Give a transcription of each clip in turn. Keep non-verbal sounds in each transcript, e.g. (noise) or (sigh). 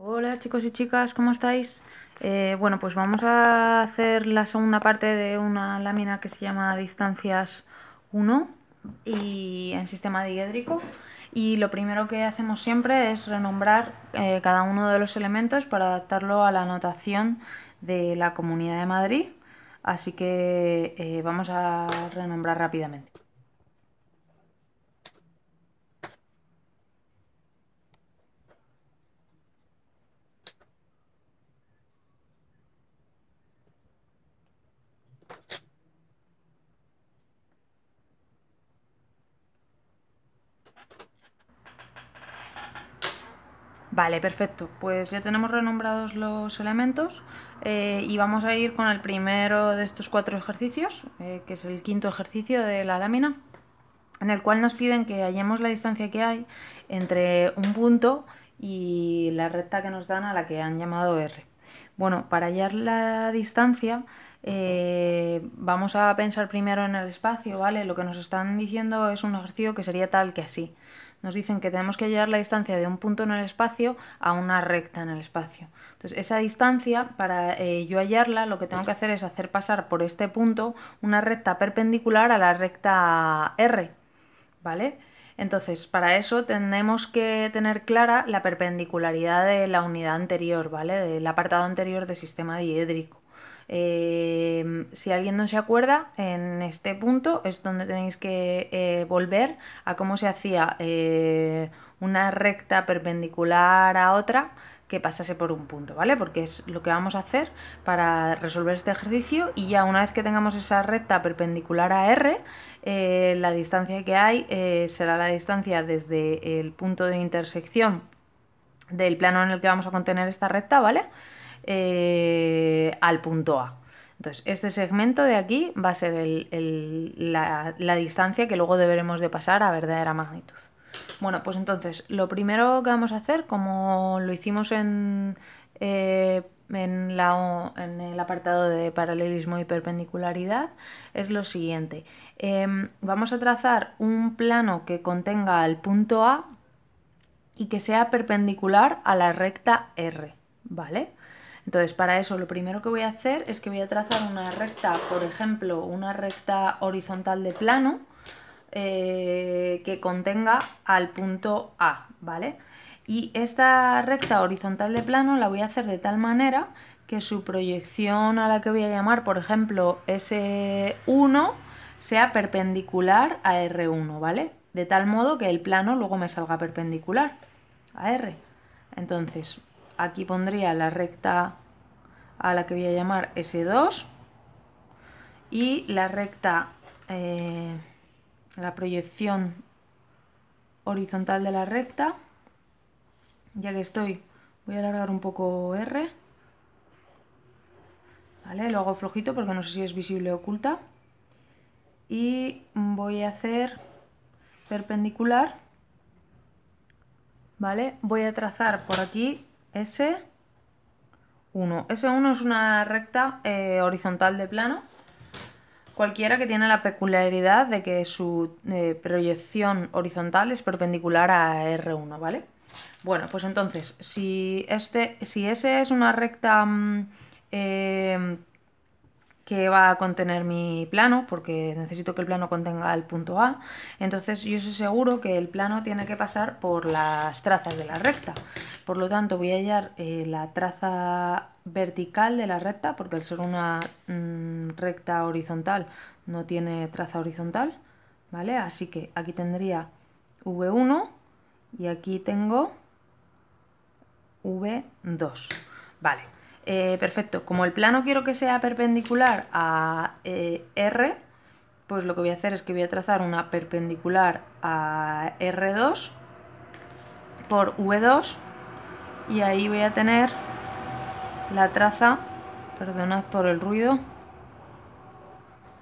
Hola chicos y chicas, ¿cómo estáis? Eh, bueno, pues vamos a hacer la segunda parte de una lámina que se llama distancias 1 y en sistema diédrico y lo primero que hacemos siempre es renombrar eh, cada uno de los elementos para adaptarlo a la notación de la Comunidad de Madrid así que eh, vamos a renombrar rápidamente. Vale, perfecto. Pues ya tenemos renombrados los elementos eh, y vamos a ir con el primero de estos cuatro ejercicios, eh, que es el quinto ejercicio de la lámina, en el cual nos piden que hallemos la distancia que hay entre un punto y la recta que nos dan a la que han llamado R. Bueno, para hallar la distancia eh, vamos a pensar primero en el espacio, ¿vale? Lo que nos están diciendo es un ejercicio que sería tal que así nos dicen que tenemos que hallar la distancia de un punto en el espacio a una recta en el espacio. Entonces, esa distancia, para eh, yo hallarla, lo que tengo que hacer es hacer pasar por este punto una recta perpendicular a la recta R, ¿vale? Entonces, para eso tenemos que tener clara la perpendicularidad de la unidad anterior, ¿vale? Del apartado anterior del sistema diédrico. Em, si alguien no se acuerda, en este punto es donde tenéis que eh, volver a cómo se hacía eh, una recta perpendicular a otra que pasase por un punto, ¿vale? Porque es lo que vamos a hacer para resolver este ejercicio y ya una vez que tengamos esa recta perpendicular a R, eh, la distancia que hay será la distancia desde el punto de intersección del plano en el que vamos a contener esta recta, ¿vale? vale eh, al punto A. Entonces, este segmento de aquí va a ser la, distancia que luego deberemos de pasar a verdadera magnitud. Bueno, pues entonces, lo primero que vamos a hacer, como lo hicimos en, eh, en, el apartado de paralelismo y perpendicularidad, es lo siguiente. Em, vamos a trazar un plano que contenga el punto A y que sea perpendicular a la recta R, ¿vale? Entonces para eso lo primero que voy a hacer es que voy a trazar una recta, por ejemplo, una recta horizontal de plano eh, que contenga al punto A, ¿vale? Y esta recta horizontal de plano la voy a hacer de tal manera que su proyección a la que voy a llamar, por ejemplo, S1 sea perpendicular a R1, ¿vale? De tal modo que el plano luego me salga perpendicular a R. Entonces, aquí pondría la recta a la que voy a llamar S2 y la recta, eh, la proyección horizontal de la recta, ya que estoy, voy a alargar un poco R, ¿vale? Lo hago flojito porque no sé si es visible o oculta. Y voy a hacer perpendicular, ¿vale? Voy a trazar por aquí S1. S1 es una recta eh, horizontal de plano, cualquiera que tiene la peculiaridad de que su eh, proyección horizontal es perpendicular a R1, ¿vale? Bueno, pues entonces, si, este, si S es una recta mm, eh, que va a contener mi plano, porque necesito que el plano contenga el punto A, entonces yo soy seguro que el plano tiene que pasar por las trazas de la recta. Por lo tanto, voy a hallar eh, la traza vertical de la recta, porque al ser una mm, recta horizontal no tiene traza horizontal, ¿vale? Así que aquí tendría V1 y aquí tengo V2, ¿vale? Eh, perfecto, como el plano quiero que sea perpendicular a eh, R, pues lo que voy a hacer es que voy a trazar una perpendicular a R2 por V2 y ahí voy a tener la traza, perdonad por el ruido,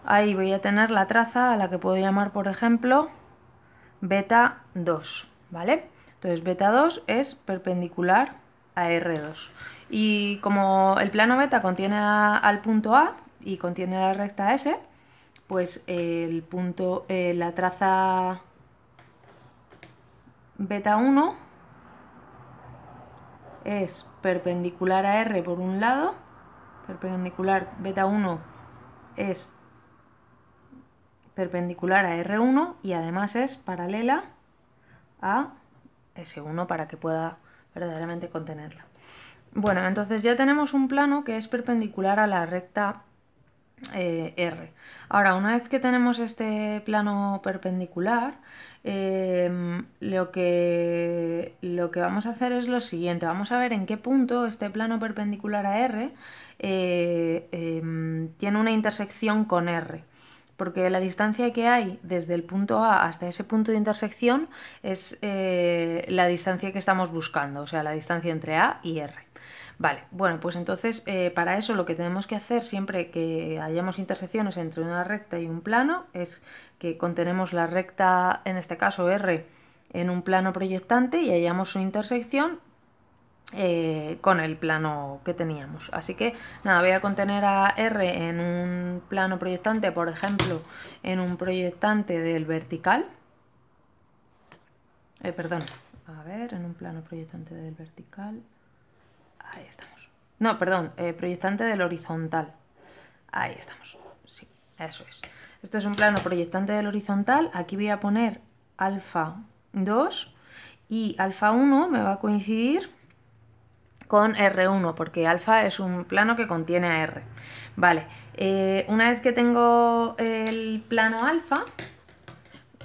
ahí voy a tener la traza a la que puedo llamar, por ejemplo, beta 2, ¿vale? Entonces beta 2 es perpendicular a R2. Y como el plano beta contiene al punto A y contiene la recta S, pues el punto, eh, la traza beta 1 es perpendicular a R por un lado, perpendicular beta 1 es perpendicular a R1 y además es paralela a S1 para que pueda verdaderamente contenerla. Bueno, entonces ya tenemos un plano que es perpendicular a la recta eh, R. Ahora, una vez que tenemos este plano perpendicular, em, lo, que, lo que vamos a hacer es lo siguiente. Vamos a ver en qué punto este plano perpendicular a R eh, em, tiene una intersección con R porque la distancia que hay desde el punto A hasta ese punto de intersección es eh, la distancia que estamos buscando, o sea, la distancia entre A y R. Vale, bueno, pues entonces eh, para eso lo que tenemos que hacer siempre que hayamos intersecciones entre una recta y un plano es que contenemos la recta, en este caso R, en un plano proyectante y hallamos su intersección eh, con el plano que teníamos. Así que nada, voy a contener a R en un plano proyectante, por ejemplo, en un proyectante del vertical. Eh, perdón, a ver, en un plano proyectante del vertical. Ahí estamos. No, perdón, eh, proyectante del horizontal. Ahí estamos. Sí, eso es. Esto es un plano proyectante del horizontal. Aquí voy a poner alfa 2 y alfa 1 me va a coincidir con R1, porque alfa es un plano que contiene a R. Vale, eh, una vez que tengo el plano alfa,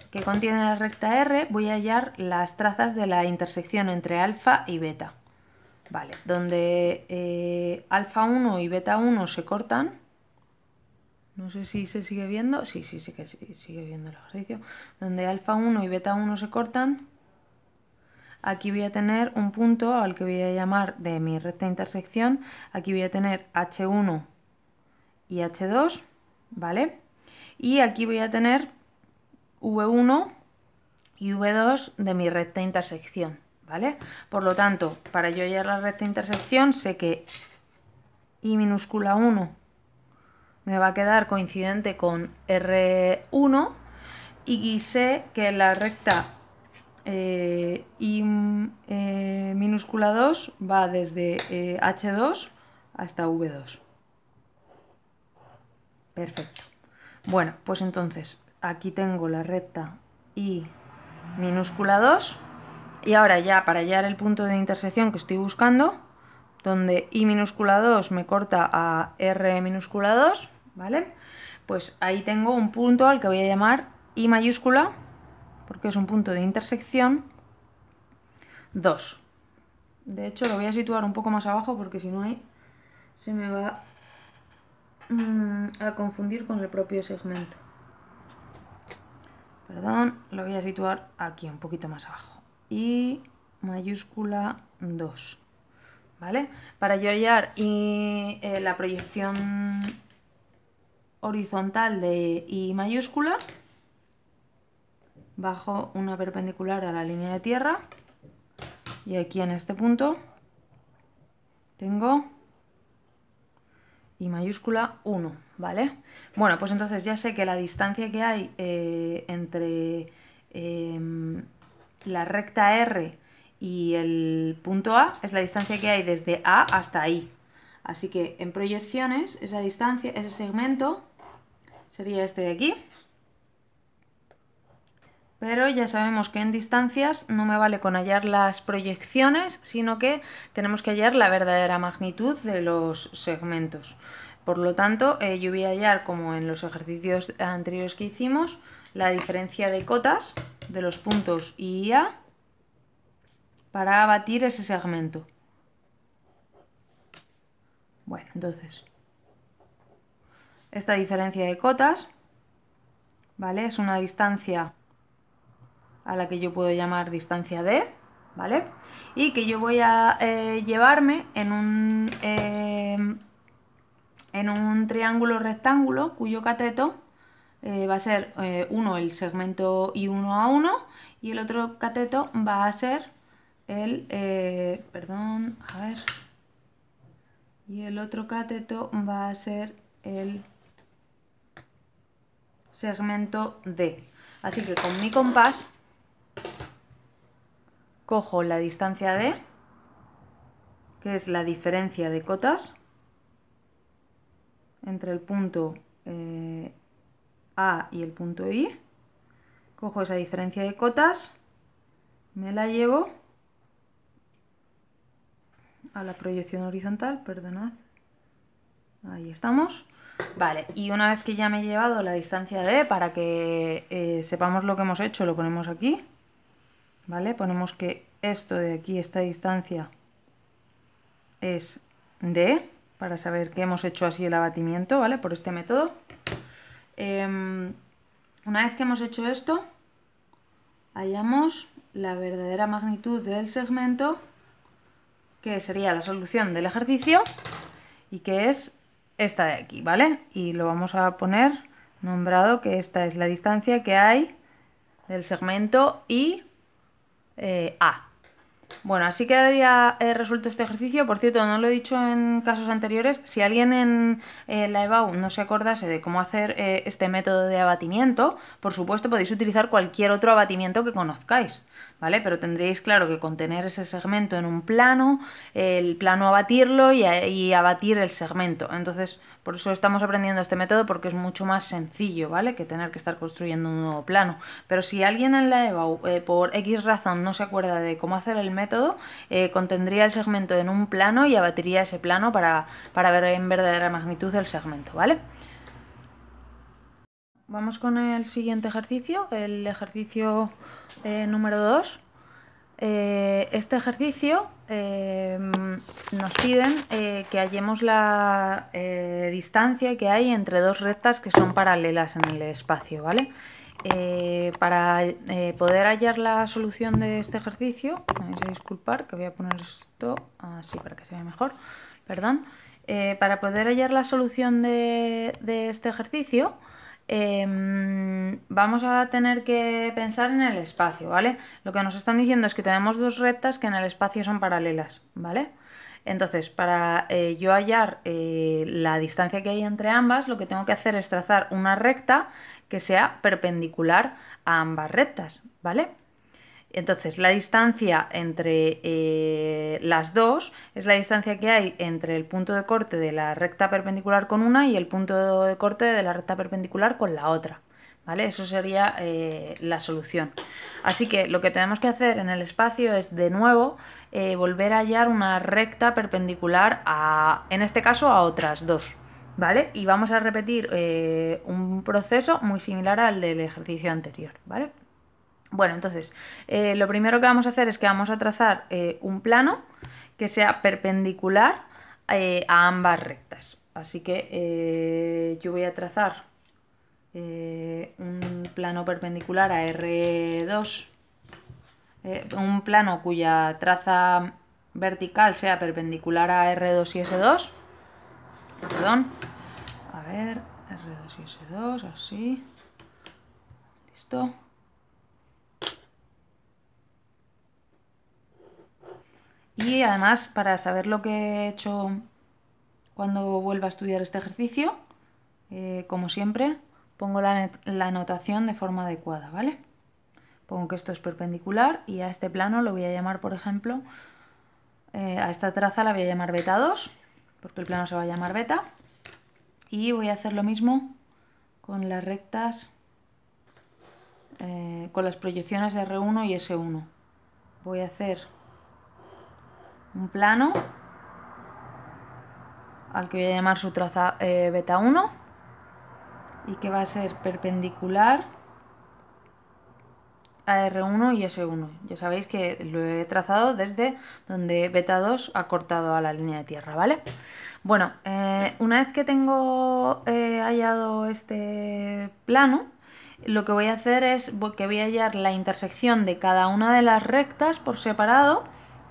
que contiene la recta R, voy a hallar las trazas de la intersección entre alfa y beta. Vale, donde eh, alfa 1 y beta 1 se cortan, no sé si se sigue viendo, sí, sí, sí que sigue viendo el ejercicio, donde alfa 1 y beta 1 se cortan, aquí voy a tener un punto al que voy a llamar de mi recta intersección, aquí voy a tener H1 y H2, ¿vale? Y aquí voy a tener V1 y V2 de mi recta intersección. Por lo tanto, para yo hallar la recta intersección sé que I minúscula 1 me va a quedar coincidente con R1 y sé que la recta eh, I eh, minúscula 2 va desde H2 eh, hasta V2. Perfecto. Bueno, pues entonces aquí tengo la recta I minúscula 2 y ahora ya para hallar el punto de intersección que estoy buscando, donde i minúscula 2 me corta a r minúscula 2, ¿vale? Pues ahí tengo un punto al que voy a llamar i mayúscula, porque es un punto de intersección 2. De hecho lo voy a situar un poco más abajo porque si no ahí se me va mm, a confundir con el propio segmento. Perdón, lo voy a situar aquí, un poquito más abajo y mayúscula 2. ¿Vale? Para yo hallar y, eh, la proyección horizontal de I mayúscula, bajo una perpendicular a la línea de tierra y aquí en este punto tengo y mayúscula 1, ¿vale? Bueno, pues entonces ya sé que la distancia que hay eh, entre... Em, la recta R y el punto A es la distancia que hay desde A hasta I. Así que en proyecciones, esa distancia, ese segmento sería este de aquí. Pero ya sabemos que en distancias no me vale con hallar las proyecciones, sino que tenemos que hallar la verdadera magnitud de los segmentos. Por lo tanto, eh, yo voy a hallar, como en los ejercicios anteriores que hicimos, la diferencia de cotas de los puntos IA para abatir ese segmento. Bueno, entonces, esta diferencia de cotas, ¿vale? Es una distancia a la que yo puedo llamar distancia D, ¿vale? Y que yo voy a eh, llevarme en un, eh, en un triángulo rectángulo cuyo cateto eh, va a ser eh, uno el segmento I1 a 1 y el otro cateto va a ser el, eh, perdón, a ver, y el otro cateto va a ser el segmento D. Así que con mi compás cojo la distancia D, que es la diferencia de cotas entre el punto y el punto I, cojo esa diferencia de cotas, me la llevo a la proyección horizontal, perdonad, ahí estamos. Vale, y una vez que ya me he llevado la distancia D, e, para que eh, sepamos lo que hemos hecho, lo ponemos aquí, ¿vale? Ponemos que esto de aquí, esta distancia, es D, e, para saber que hemos hecho así el abatimiento, ¿vale? Por este método. Em, una vez que hemos hecho esto, hallamos la verdadera magnitud del segmento, que sería la solución del ejercicio, y que es esta de aquí, ¿vale? Y lo vamos a poner nombrado que esta es la distancia que hay del segmento y eh, A. Bueno, así quedaría eh, resuelto este ejercicio. Por cierto, no lo he dicho en casos anteriores. Si alguien en eh, la EBAU no se acordase de cómo hacer eh, este método de abatimiento, por supuesto podéis utilizar cualquier otro abatimiento que conozcáis. ¿Vale? Pero tendréis claro que contener ese segmento en un plano, el plano abatirlo y, abatir el segmento. Entonces, por eso estamos aprendiendo este método porque es mucho más sencillo, ¿vale? Que tener que estar construyendo un nuevo plano. Pero si alguien en la EVA eh, por X razón no se acuerda de cómo hacer el método, eh, contendría el segmento en un plano y abatiría ese plano para, para ver en verdadera magnitud el segmento, ¿vale? Vamos con el siguiente ejercicio, el ejercicio eh, número 2. Eh, este ejercicio eh, nos piden que hallemos la distancia que hay entre dos rectas que son paralelas en el espacio, ¿vale? para poder hallar la solución de este ejercicio, me disculpar que voy a poner esto así para que se vea mejor, perdón, para poder hallar la solución de este ejercicio, Em, vamos a tener que pensar en el espacio, ¿vale? Lo que nos están diciendo es que tenemos dos rectas que en el espacio son paralelas, ¿vale? Entonces, para eh, yo hallar eh, la distancia que hay entre ambas, lo que tengo que hacer es trazar una recta que sea perpendicular a ambas rectas, ¿vale? Entonces, la distancia entre eh, las dos es la distancia que hay entre el punto de corte de la recta perpendicular con una y el punto de corte de la recta perpendicular con la otra. ¿Vale? Eso sería eh, la solución. Así que lo que tenemos que hacer en el espacio es de nuevo eh, volver a hallar una recta perpendicular a, en este caso, a otras dos. ¿Vale? Y vamos a repetir un proceso muy similar al del ejercicio anterior, ¿vale? Bueno, entonces, eh, lo primero que vamos a hacer es que vamos a trazar eh, un plano que sea perpendicular eh, a ambas rectas. Así que yo voy a trazar un plano perpendicular a R2, un plano cuya traza vertical sea perpendicular a R2 y S2. Perdón. A ver, R2 y S2, así. Listo. Y además, para saber lo que he hecho cuando vuelva a estudiar este ejercicio, eh, como siempre, pongo la, anotación de forma adecuada, ¿vale? Pongo que esto es perpendicular y a este plano lo voy a llamar, por ejemplo, eh, a esta traza la voy a llamar beta 2, porque el plano se va a llamar beta. Y voy a hacer lo mismo con las rectas, eh, con las proyecciones R1 y S1. Voy a hacer un plano al que voy a llamar su traza eh, beta 1 y que va a ser perpendicular a R1 y S1. Ya sabéis que lo he trazado desde donde beta 2 ha cortado a la línea de tierra, ¿vale? Bueno, eh, una vez que tengo eh, hallado este plano, lo que voy a hacer es que voy a hallar la intersección de cada una de las rectas por separado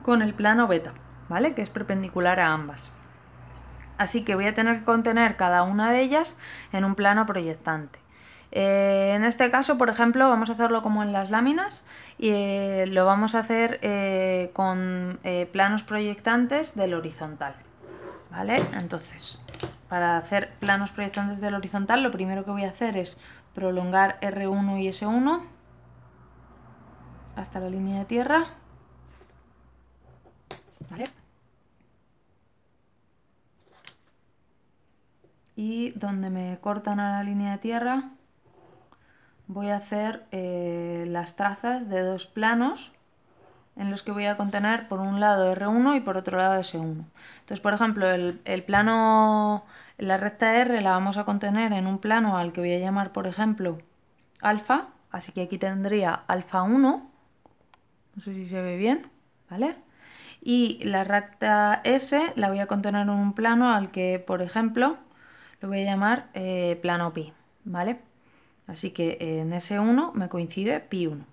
con el plano beta, ¿vale? Que es perpendicular a ambas. Así que voy a tener que contener cada una de ellas en un plano proyectante. Eh, en este caso, por ejemplo, vamos a hacerlo como en las láminas y eh, lo vamos a hacer eh, con planos proyectantes del horizontal. ¿Vale? Entonces, para hacer planos proyectantes del horizontal, lo primero que voy a hacer es prolongar R1 y S1 hasta la línea de tierra. Y donde me cortan a la línea de tierra voy a hacer eh, las trazas de dos planos en los que voy a contener por un lado R1 y por otro lado S1. Entonces, por ejemplo, el, el plano, la recta R la vamos a contener en un plano al que voy a llamar, por ejemplo, alfa, así que aquí tendría alfa 1, no sé si se ve bien, ¿vale? y la recta S la voy a contener en un plano al que, por ejemplo, lo voy a llamar eh, plano pi, ¿vale? Así que eh, en S1 me coincide pi 1.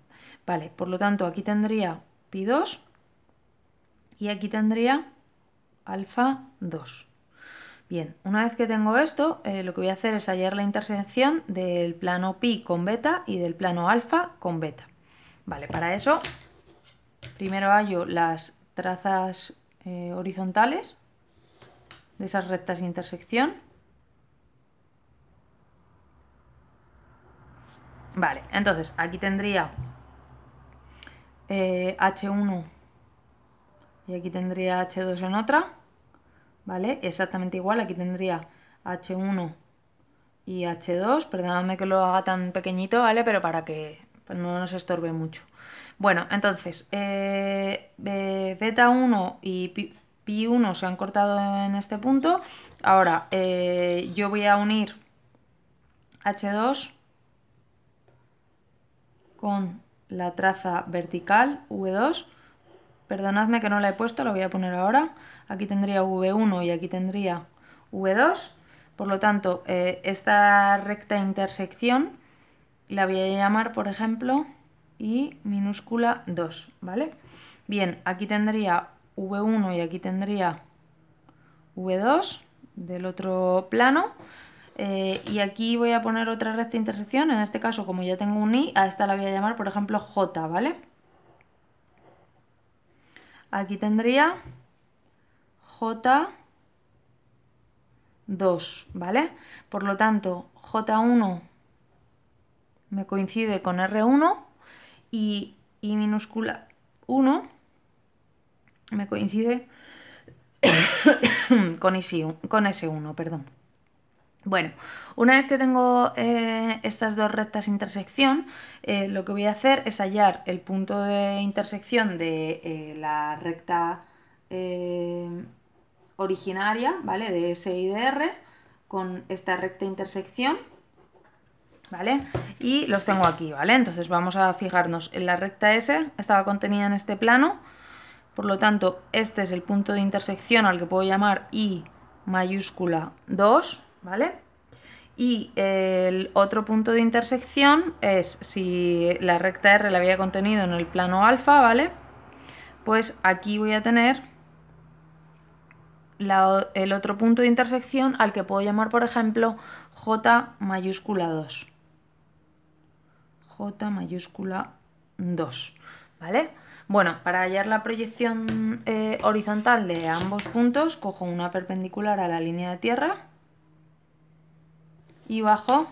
Vale, por lo tanto aquí tendría pi 2 y aquí tendría alfa 2. Bien, una vez que tengo esto, eh, lo que voy a hacer es hallar la intersección del plano pi con beta y del plano alfa con beta. Vale, para eso primero hallo las trazas eh, horizontales de esas rectas de intersección. Vale, entonces aquí tendría H1 eh, y aquí tendría H2 en otra, ¿vale? Exactamente igual, aquí tendría H1 y H2, perdonadme que lo haga tan pequeñito, ¿vale? Pero para que pues, no nos estorbe mucho. Bueno, entonces, eh, beta 1 y pi, 1 se han cortado en este punto. Ahora, eh, yo voy a unir H2 con la traza vertical V2. Perdonadme que no la he puesto, lo voy a poner ahora. Aquí tendría V1 y aquí tendría V2. Por lo tanto, eh, esta recta intersección la voy a llamar, por ejemplo, y minúscula 2, ¿vale? Bien, aquí tendría V1 y aquí tendría V2 del otro plano. Eh, y aquí voy a poner otra recta intersección, en este caso como ya tengo un i, a esta la voy a llamar por ejemplo j, ¿vale? Aquí tendría j2, ¿vale? Por lo tanto, j1 me coincide con r1 y minúscula 1 me coincide (coughs) con, S1, perdón. Bueno, una vez que tengo eh, estas dos rectas intersección, eh, lo que voy a hacer es hallar el punto de intersección de eh, la recta originaria, ¿vale? De S y de R, con esta recta intersección ¿vale? Y los tengo aquí, ¿vale? Entonces vamos a fijarnos en la recta S, estaba contenida en este plano, por lo tanto este es el punto de intersección al que puedo llamar I mayúscula 2, ¿vale? Y el otro punto de intersección es si la recta R la había contenido en el plano alfa, ¿vale? Pues aquí voy a tener el otro punto de intersección al que puedo llamar, por ejemplo, J mayúscula 2. J mayúscula 2, ¿vale? Bueno, para hallar la proyección eh, horizontal de ambos puntos, cojo una perpendicular a la línea de tierra y bajo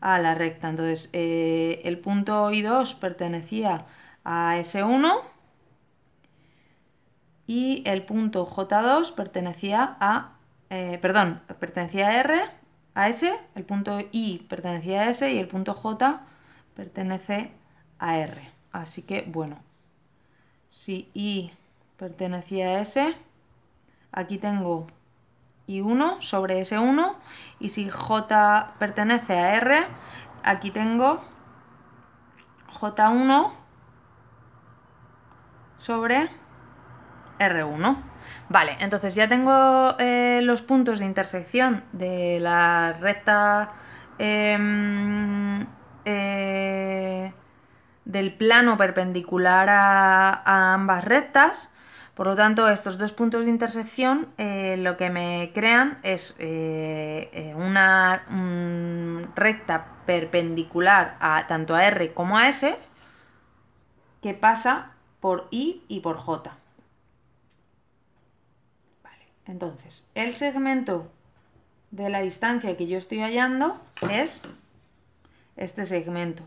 a la recta. Entonces, eh, el punto I2 pertenecía a S1 y el punto J2 pertenecía a, eh, perdón, pertenecía a R, a S, el punto I pertenecía a S y el punto J pertenece a R. Así que, bueno, si I pertenecía a S, aquí tengo I1 sobre S1, y si J pertenece a R, aquí tengo J1 sobre R1. Vale, entonces ya tengo eh, los puntos de intersección de la recta... Em, eh, del plano perpendicular a, ambas rectas. Por lo tanto, estos dos puntos de intersección eh, lo que me crean es eh, una mm, recta perpendicular a tanto a R como a S que pasa por I y por J. entonces, el segmento de la distancia que yo estoy hallando es este segmento.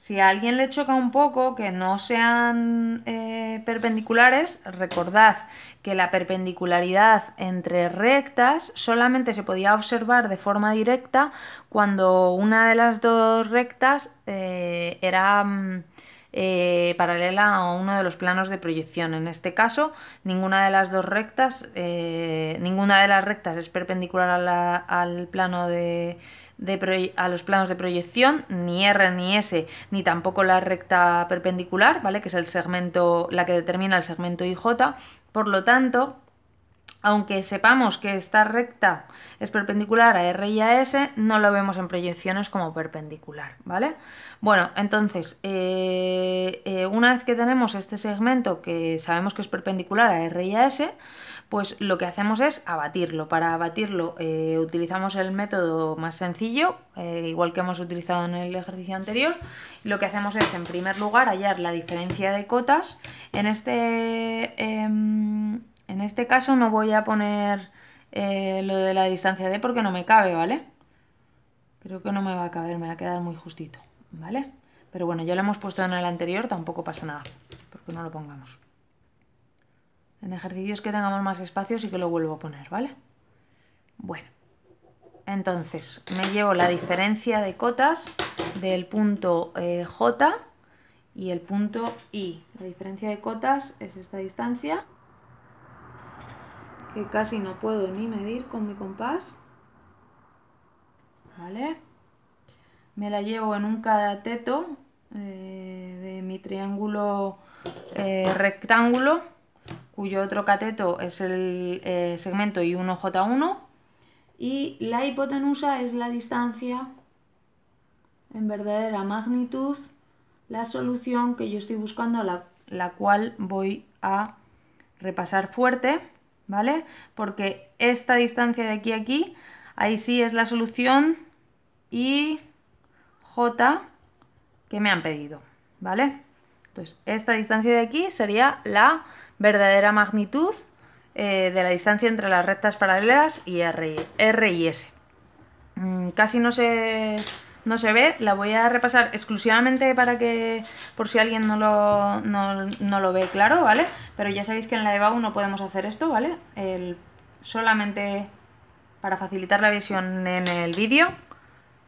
Si a alguien le choca un poco que no sean eh, perpendiculares, recordad que la perpendicularidad entre rectas solamente se podía observar de forma directa cuando una de las dos rectas eh, era mm, eh, paralela a uno de los planos de proyección. En este caso, ninguna de las dos rectas, ninguna de las rectas es perpendicular al plano de a los planos de proyección, ni R ni S, ni tampoco la recta perpendicular, ¿vale? Que es el segmento, la que determina el segmento IJ. Por lo tanto, aunque sepamos que esta recta es perpendicular a R y a S, no lo vemos en proyecciones como perpendicular, ¿vale? Bueno, entonces, eh, eh, una vez que tenemos este segmento que sabemos que es perpendicular a R y a S, pues lo que hacemos es abatirlo. Para abatirlo eh, utilizamos el método más sencillo, eh, igual que hemos utilizado en el ejercicio anterior. Lo que hacemos es, en primer lugar, hallar la diferencia de cotas. En este, em, en este caso no voy a poner eh, lo de la distancia D porque no me cabe, ¿vale? Creo que no me va a caber, me va a quedar muy justito, ¿vale? Pero bueno, ya lo hemos puesto en el anterior, tampoco pasa nada, porque no lo pongamos. En ejercicios que tengamos más espacio y que lo vuelvo a poner, ¿vale? Bueno, entonces me llevo la diferencia de cotas del punto eh, J y el punto I. La diferencia de cotas es esta distancia que casi no puedo ni medir con mi compás. ¿Vale? Me la llevo en un cateto eh, de mi triángulo eh, rectángulo cuyo otro cateto es el eh, segmento I1J1 y la hipotenusa es la distancia en verdadera magnitud, la solución que yo estoy buscando, la, cual voy a repasar fuerte, ¿vale? Porque esta distancia de aquí a aquí, ahí sí es la solución y J que me han pedido, ¿vale? Entonces, esta distancia de aquí sería la verdadera magnitud eh, de la distancia entre las rectas paralelas y R, y S. Mm, casi no se, no se ve, la voy a repasar exclusivamente para que, por si alguien no lo, no, lo ve claro, ¿vale? Pero ya sabéis que en la eva no podemos hacer esto, ¿vale? solamente para facilitar la visión en el vídeo,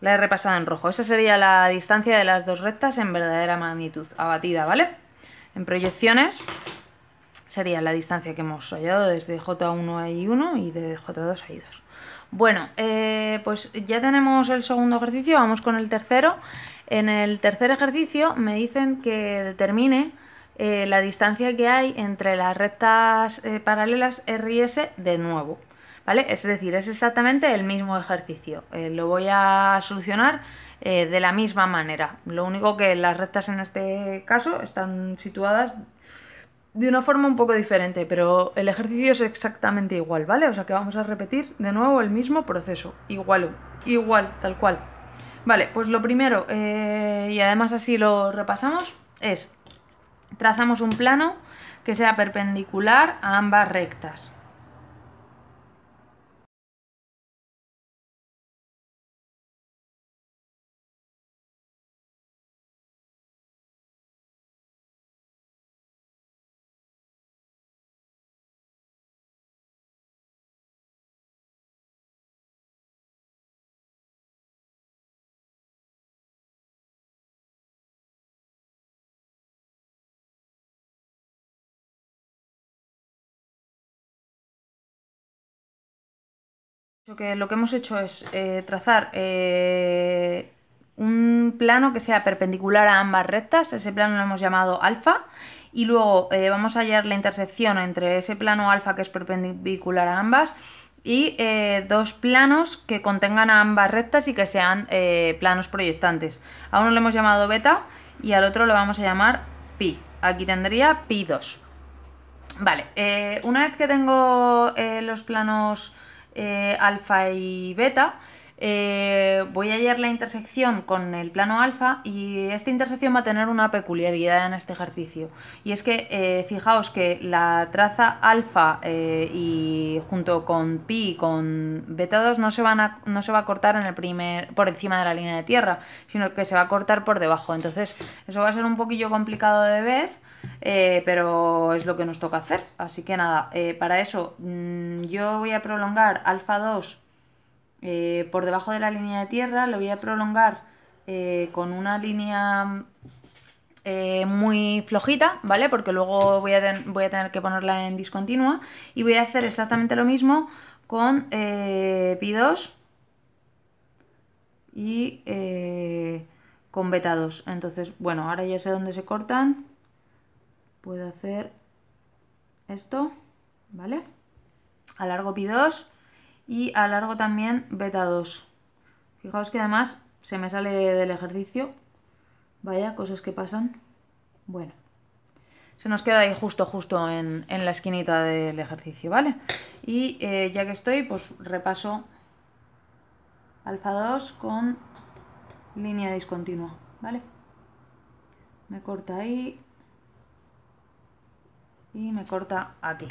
la he repasado en rojo. Esa sería la distancia de las dos rectas en verdadera magnitud abatida, ¿vale? En proyecciones sería la distancia que hemos hallado desde J1 a I1 y de J2 a I2. Bueno, eh, pues ya tenemos el segundo ejercicio, vamos con el tercero. En el tercer ejercicio me dicen que determine eh, la distancia que hay entre las rectas eh, paralelas R y S de nuevo. ¿Vale? Es decir, es exactamente el mismo ejercicio. lo voy a solucionar de la misma manera. Lo único que las rectas en este caso están situadas de una forma un poco diferente, pero el ejercicio es exactamente igual, ¿vale? O sea que vamos a repetir de nuevo el mismo proceso, igual, igual, tal cual. Vale, pues lo primero, eh, y además así lo repasamos, es trazamos un plano que sea perpendicular a ambas rectas. que lo que hemos hecho es eh, trazar eh, un plano que sea perpendicular a ambas rectas, ese plano lo hemos llamado alfa, y luego eh, vamos a hallar la intersección entre ese plano alfa que es perpendicular a ambas y dos planos que contengan a ambas rectas y que sean planos proyectantes. A uno lo hemos llamado beta y al otro lo vamos a llamar pi. Aquí tendría pi 2. Vale, una vez que tengo los planos eh, alfa y beta, eh, voy a hallar la intersección con el plano alfa y esta intersección va a tener una peculiaridad en este ejercicio y es que eh, fijaos que la traza alfa y junto con pi y con beta 2 no se, no se va a cortar en el primer, por encima de la línea de tierra sino que se va a cortar por debajo entonces eso va a ser un poquillo complicado de ver eh, pero es lo que nos toca hacer. Así que nada, eh, para eso mm, yo voy a prolongar alfa 2 eh, por debajo de la línea de tierra, lo voy a prolongar con una línea muy flojita, ¿vale? Porque luego voy a, voy a tener que ponerla en discontinua y voy a hacer exactamente lo mismo con pi 2 y con beta 2. Entonces, bueno, ahora ya sé dónde se cortan puedo hacer esto, ¿vale? Alargo pi 2 y alargo también beta 2. Fijaos que además se me sale del ejercicio. Vaya, cosas que pasan. Bueno, se nos queda ahí justo, justo en, la esquinita del ejercicio, ¿vale? Y eh, ya que estoy, pues repaso alfa 2 con línea discontinua, ¿vale? Me corta ahí, y me corta aquí.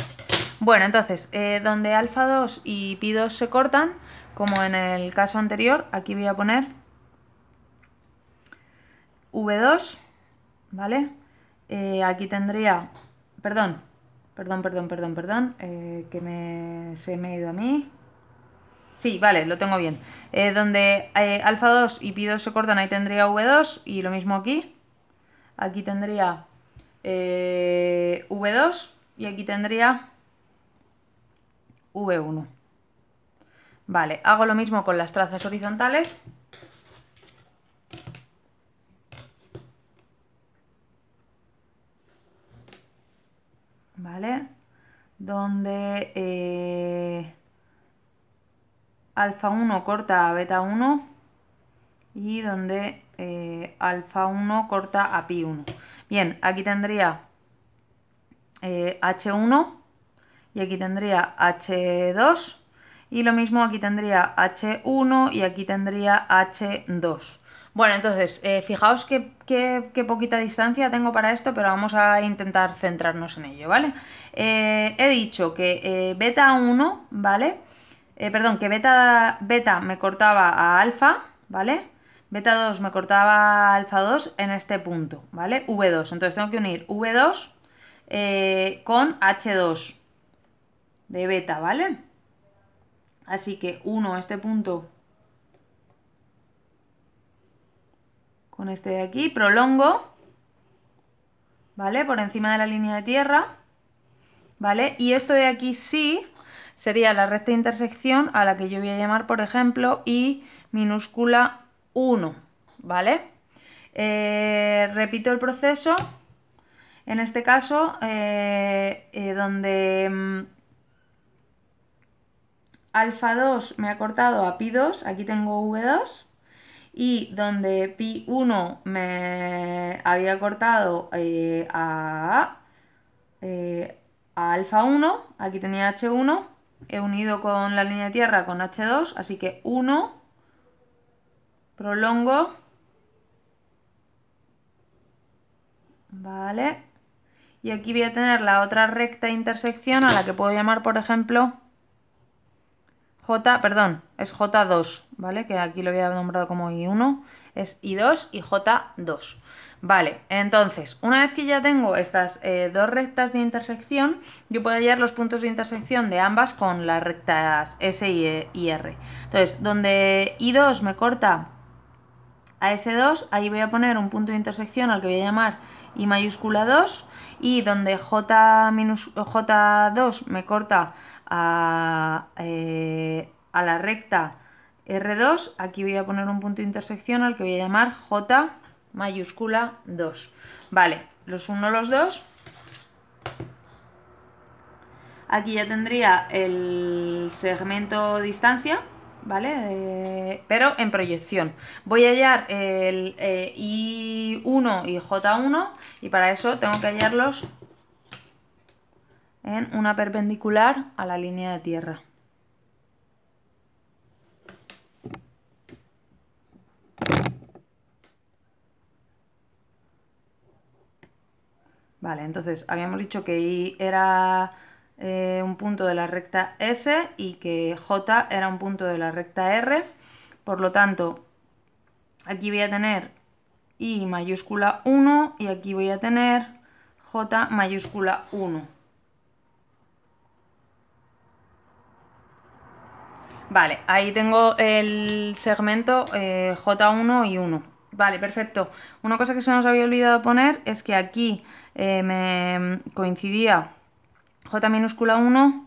Bueno, entonces, eh, donde alfa 2 y pi 2 se cortan, como en el caso anterior, aquí voy a poner v2, ¿vale? Eh, aquí tendría, perdón, perdón, perdón, perdón, perdón, eh, que se me ha ido a mí. Sí, vale, lo tengo bien. donde alfa 2 y pi 2 se cortan, ahí tendría v2 y lo mismo aquí. Aquí tendría eh, V2 y aquí tendría V1. Vale, hago lo mismo con las trazas horizontales. ¿Vale? Donde eh, alfa 1 corta a beta 1 y donde eh, alfa 1 corta a pi 1. Bien, aquí tendría H1 eh, y aquí tendría H2 y lo mismo aquí tendría H1 y aquí tendría H2. Bueno, entonces, eh, fijaos qué, poquita distancia tengo para esto, pero vamos a intentar centrarnos en ello, ¿vale? Eh, he dicho que beta 1, ¿vale? perdón, que beta, beta me cortaba a alfa, ¿vale? Beta 2 me cortaba alfa 2 en este punto, ¿vale? V2. Entonces tengo que unir V2 eh, con H2 de beta, ¿vale? Así que uno este punto con este de aquí, prolongo, ¿vale? Por encima de la línea de tierra, ¿vale? Y esto de aquí sí sería la recta de intersección a la que yo voy a llamar, por ejemplo, I minúscula 1, ¿vale? Eh, repito el proceso, en este caso, eh, eh, donde mm, alfa 2 me ha cortado a pi 2, aquí tengo v2, y donde pi 1 me había cortado a, a alfa 1, aquí tenía h1, he unido con la línea de tierra con h2, así que 1 prolongo, vale, y aquí voy a tener la otra recta de intersección a la que puedo llamar, por ejemplo, J, perdón, es J2, ¿vale? Que aquí lo había nombrado como I1, es I2 y J2. Vale, entonces, una vez que ya tengo estas eh, dos rectas de intersección, yo puedo hallar los puntos de intersección de ambas con las rectas S y, y e, R. Entonces, donde I2 me corta a s 2, ahí voy a poner un punto de intersección al que voy a llamar I mayúscula 2 y donde J J2 me corta a, eh, la recta R2, aquí voy a poner un punto de intersección al que voy a llamar J mayúscula 2. Vale, los uno, los dos Aquí ya tendría el segmento distancia, ¿vale? pero en proyección. Voy a hallar el eh, I1 y J1 y para eso tengo que hallarlos en una perpendicular a la línea de tierra. Vale, entonces habíamos dicho que I era eh, un punto de la recta S y que J era un punto de la recta R. Por lo tanto, aquí voy a tener I mayúscula 1 y aquí voy a tener J mayúscula 1. Vale, ahí tengo el segmento eh, J1 y 1. Vale, perfecto. Una cosa que se nos había olvidado poner es que aquí eh, me coincidía J minúscula 1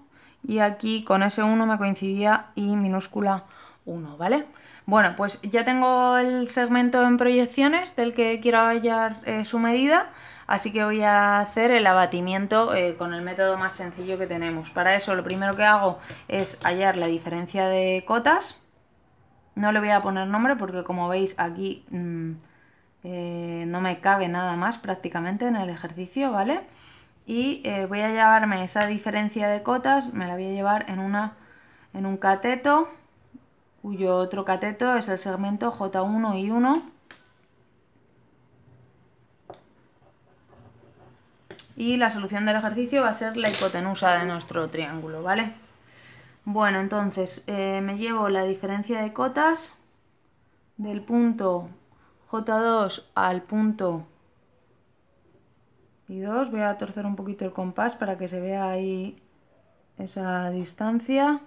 y aquí con ese 1 me coincidía I minúscula 1, ¿vale? Bueno, pues ya tengo el segmento en proyecciones del que quiero hallar eh, su medida, así que voy a hacer el abatimiento eh, con el método más sencillo que tenemos. Para eso lo primero que hago es hallar la diferencia de cotas. No le voy a poner nombre porque como veis aquí mm, eh, no me cabe nada más prácticamente en el ejercicio, ¿vale? vale y eh, voy a llevarme esa diferencia de cotas, me la voy a llevar en, una, en un cateto, cuyo otro cateto es el segmento J1 y 1. Y la solución del ejercicio va a ser la hipotenusa de nuestro triángulo, ¿vale? Bueno, entonces eh, me llevo la diferencia de cotas del punto J2 al punto y dos, Voy a torcer un poquito el compás para que se vea ahí esa distancia,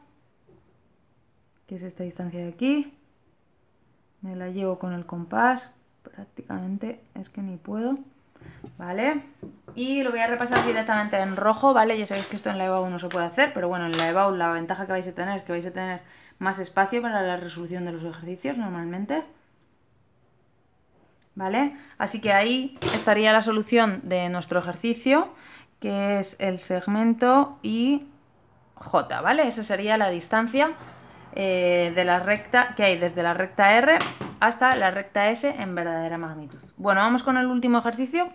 que es esta distancia de aquí. Me la llevo con el compás, prácticamente es que ni puedo. ¿Vale? Y lo voy a repasar directamente en rojo, ¿vale? Ya sabéis que esto en la EBAU no se puede hacer, pero bueno, en la EBAU la ventaja que vais a tener es que vais a tener más espacio para la resolución de los ejercicios normalmente. ¿vale? Así que ahí estaría la solución de nuestro ejercicio, que es el segmento IJ ¿vale? Esa sería la distancia eh, de la recta que hay desde la recta R hasta la recta S en verdadera magnitud. Bueno, vamos con el último ejercicio.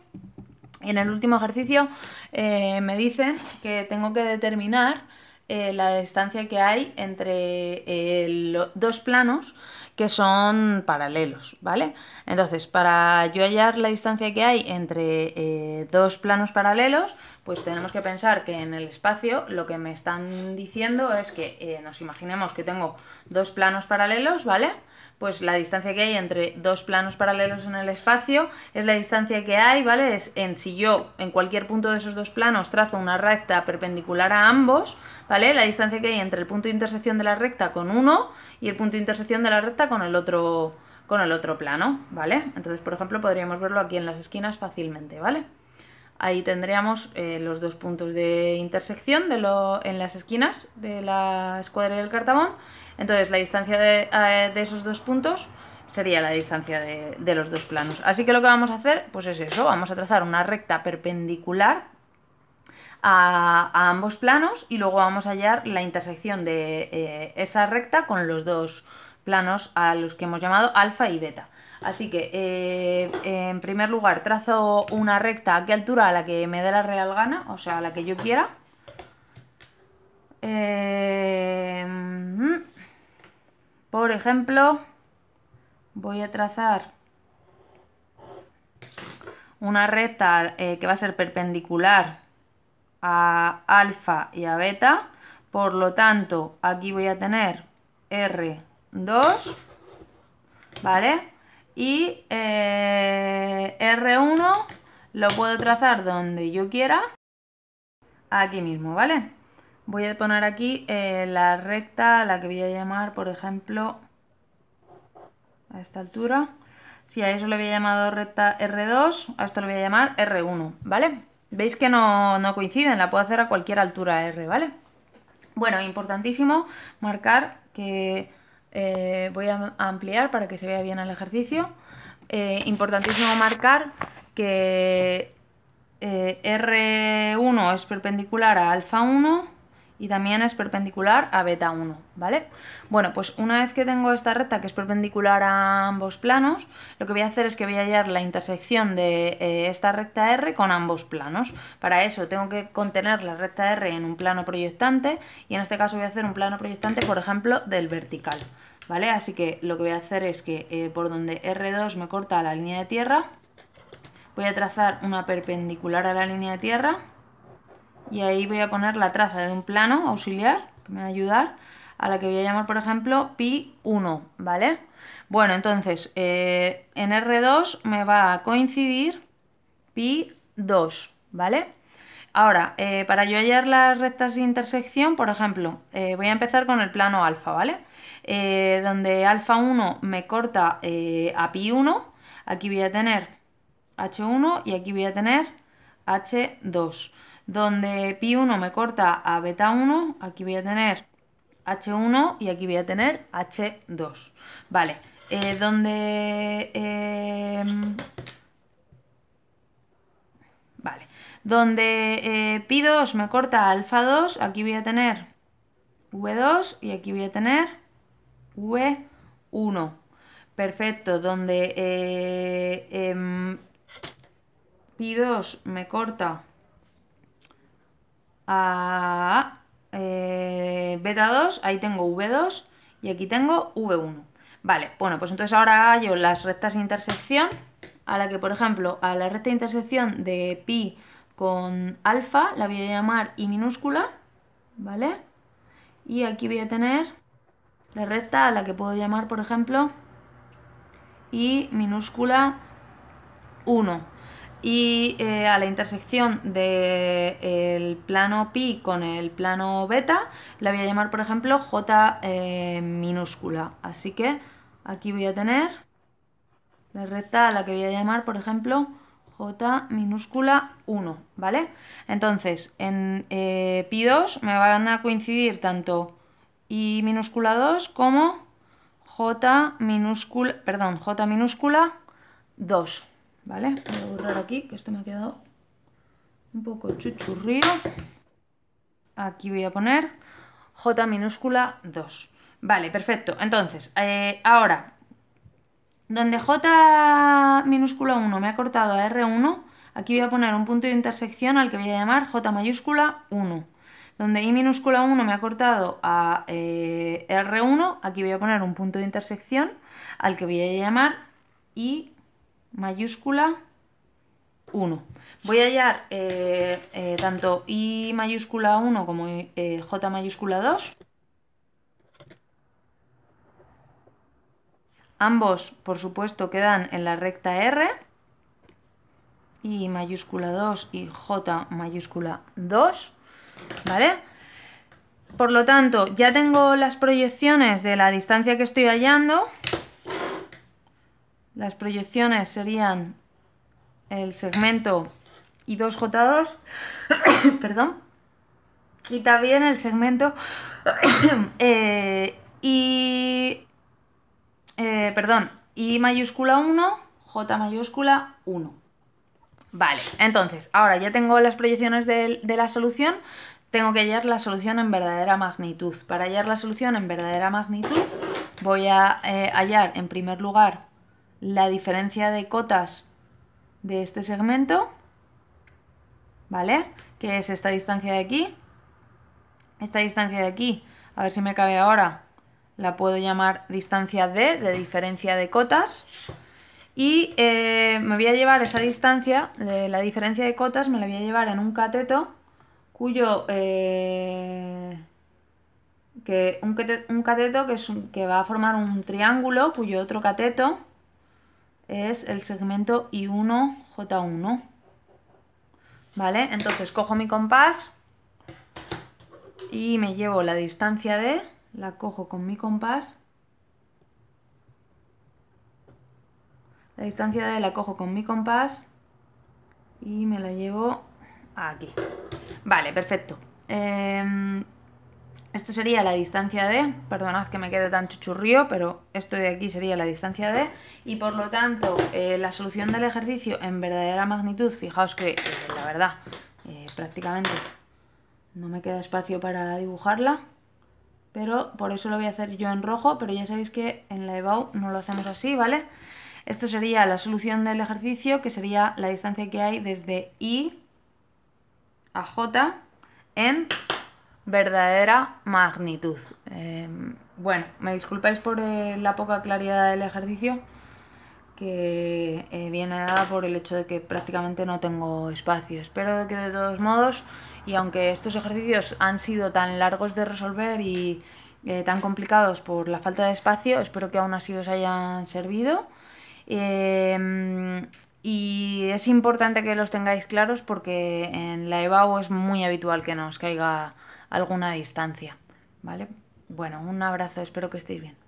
En el último ejercicio eh, me dicen que tengo que determinar eh, la distancia que hay entre eh, los dos planos que son paralelos, ¿vale? Entonces, para yo hallar la distancia que hay entre eh, dos planos paralelos, pues tenemos que pensar que en el espacio lo que me están diciendo es que nos imaginemos que tengo dos planos paralelos, ¿vale? pues la distancia que hay entre dos planos paralelos en el espacio es la distancia que hay, ¿vale? Es en si yo en cualquier punto de esos dos planos trazo una recta perpendicular a ambos, ¿vale? La distancia que hay entre el punto de intersección de la recta con uno y el punto de intersección de la recta con el otro, con el otro plano, ¿vale? Entonces, por ejemplo, podríamos verlo aquí en las esquinas fácilmente, ¿vale? Ahí tendríamos eh, los dos puntos de intersección de lo, en las esquinas de la escuadra y del cartabón. Entonces, la distancia eh, de, esos dos puntos sería la distancia de, de, los dos planos. Así que lo que vamos a hacer, pues es eso, vamos a trazar una recta perpendicular a, ambos planos y luego vamos a hallar la intersección de eh, esa recta con los dos planos a los que hemos llamado alfa y beta. Así que, eh, en primer lugar, trazo una recta a qué altura a la que me dé la real gana, o sea, a la que yo quiera. Em, por ejemplo, voy a trazar una recta eh, que va a ser perpendicular a alfa y a beta. Por lo tanto, aquí voy a tener R2, ¿vale? Y eh, R1 lo puedo trazar donde yo quiera, aquí mismo, ¿vale? Voy a poner aquí eh, la recta, la que voy a llamar, por ejemplo, a esta altura. Si a eso le había llamado recta R2, a esto lo voy a llamar R1, ¿vale? Veis que no, coinciden, la puedo hacer a cualquier altura R, ¿vale? Bueno, importantísimo marcar que eh, voy a ampliar para que se vea bien el ejercicio. Eh, importantísimo marcar que eh, R1 es perpendicular a alfa 1 y también es perpendicular a beta 1, ¿vale? Bueno, pues una vez que tengo esta recta que es perpendicular a ambos planos, lo que voy a hacer es que voy a hallar la intersección de eh, esta recta R con ambos planos. Para eso tengo que contener la recta R en un plano proyectante y en este caso voy a hacer un plano proyectante, por ejemplo, del vertical, ¿vale? Así que lo que voy a hacer es que eh, por donde R2 me corta la línea de tierra, voy a trazar una perpendicular a la línea de tierra, y ahí voy a poner la traza de un plano auxiliar que me va a ayudar a la que voy a llamar por ejemplo pi 1 ¿vale? Bueno, entonces eh, en R2 me va a coincidir pi 2 ¿vale? Ahora, eh, para yo hallar las rectas de intersección, por ejemplo, eh, voy a empezar con el plano alfa, ¿vale? donde alfa 1 me corta a pi 1, aquí voy a tener h1 y aquí voy a tener h2 donde pi 1 me corta a beta 1, aquí voy a tener h1 y aquí voy a tener h2. Eh, em, vale, donde... vale, eh, donde pi 2 me corta alfa 2, aquí voy a tener v2 y aquí voy a tener v1. Perfecto, donde eh, em, pi 2 me corta a eh, beta 2, ahí tengo V2 y aquí tengo V1. Vale, bueno, pues entonces ahora yo las rectas de intersección, a la que, por ejemplo, a la recta de intersección de pi con alfa la voy a llamar I minúscula, ¿vale? Y aquí voy a tener la recta a la que puedo llamar, por ejemplo, I minúscula 1 y eh, a la intersección del plano pi con el plano beta la voy a llamar por ejemplo j eh, minúscula así que aquí voy a tener la recta a la que voy a llamar por ejemplo j minúscula 1 vale entonces en eh, pi 2 me van a coincidir tanto i minúscula 2 como j perdón j minúscula 2 ¿Vale? Voy a borrar aquí, que esto me ha quedado un poco chuchurrío. Aquí voy a poner J minúscula 2. Vale, perfecto. Entonces, eh, ahora, donde J minúscula 1 me ha cortado a R1, aquí voy a poner un punto de intersección al que voy a llamar J mayúscula 1. Donde I minúscula 1 me ha cortado a eh, R1, aquí voy a poner un punto de intersección al que voy a llamar I mayúscula 1. Voy a hallar eh, eh, tanto I mayúscula 1 como eh, J mayúscula 2. Ambos, por supuesto, quedan en la recta R. I mayúscula 2 y J mayúscula 2. ¿Vale? Por lo tanto, ya tengo las proyecciones de la distancia que estoy hallando. Las proyecciones serían el segmento I2J2, (coughs) perdón, quita bien el segmento (coughs) eh, I, eh, perdón, I mayúscula 1, J mayúscula 1. Vale, entonces, ahora ya tengo las proyecciones de, la solución, tengo que hallar la solución en verdadera magnitud. Para hallar la solución en verdadera magnitud voy a eh, hallar en primer lugar la diferencia de cotas de este segmento, ¿vale? Que es esta distancia de aquí, esta distancia de aquí, a ver si me cabe ahora, la puedo llamar distancia D, de diferencia de cotas, y eh, me voy a llevar esa distancia, la diferencia de cotas, me la voy a llevar en un cateto cuyo... Eh, que un, cateto, que, es, que va a formar un triángulo cuyo otro cateto es el segmento I1J1. ¿Vale? Entonces cojo mi compás y me llevo la distancia de, la cojo con mi compás, la distancia de la cojo con mi compás y me la llevo aquí. Vale, perfecto. Em, esto sería la distancia D, perdonad que me quede tan chuchurrío, pero esto de aquí sería la distancia D, y por lo tanto eh, la solución del ejercicio en verdadera magnitud, fijaos que eh, la verdad eh, prácticamente no me queda espacio para dibujarla, pero por eso lo voy a hacer yo en rojo, pero ya sabéis que en la EBAU no lo hacemos así, ¿vale? Esto sería la solución del ejercicio, que sería la distancia que hay desde I a J en verdadera magnitud. Em, bueno, me disculpáis por eh, la poca claridad del ejercicio, que eh, viene dada por el hecho de que prácticamente no tengo espacio. Espero que de todos modos, y aunque estos ejercicios han sido tan largos de resolver y eh, tan complicados por la falta de espacio, espero que aún así os hayan servido. Em, y es importante que los tengáis claros porque en la EBAU es muy habitual que nos caiga alguna distancia. ¿Vale? Bueno, un abrazo, espero que estéis bien.